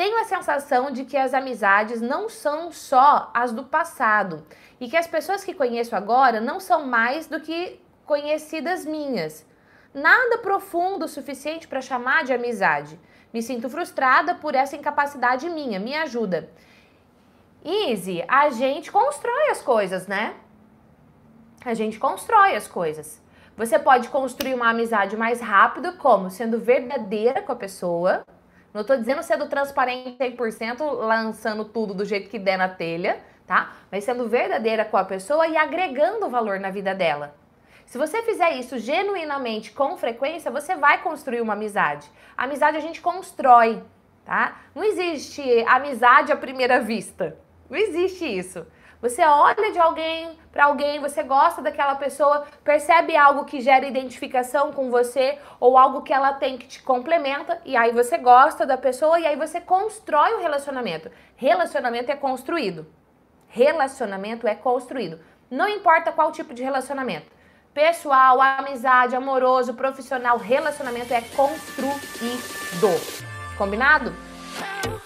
Tenho a sensação de que as amizades não são só as do passado e que as pessoas que conheço agora não são mais do que conhecidas minhas. Nada profundo o suficiente para chamar de amizade. Me sinto frustrada por essa incapacidade minha. Me ajuda. Easy, a gente constrói as coisas, né? A gente constrói as coisas. Você pode construir uma amizade mais rápido, como sendo verdadeira com a pessoa, não estou dizendo sendo é transparente 100%, lançando tudo do jeito que der na telha, tá? Mas sendo verdadeira com a pessoa e agregando valor na vida dela. Se você fizer isso genuinamente, com frequência, você vai construir uma amizade. A amizade a gente constrói, tá? Não existe amizade à primeira vista. Não existe isso. Você olha de alguém para alguém, você gosta daquela pessoa, percebe algo que gera identificação com você ou algo que ela tem que te complementa e aí você gosta da pessoa e aí você constrói o um relacionamento. Relacionamento é construído. Relacionamento é construído. Não importa qual tipo de relacionamento. Pessoal, amizade, amoroso, profissional, relacionamento é construído. Combinado?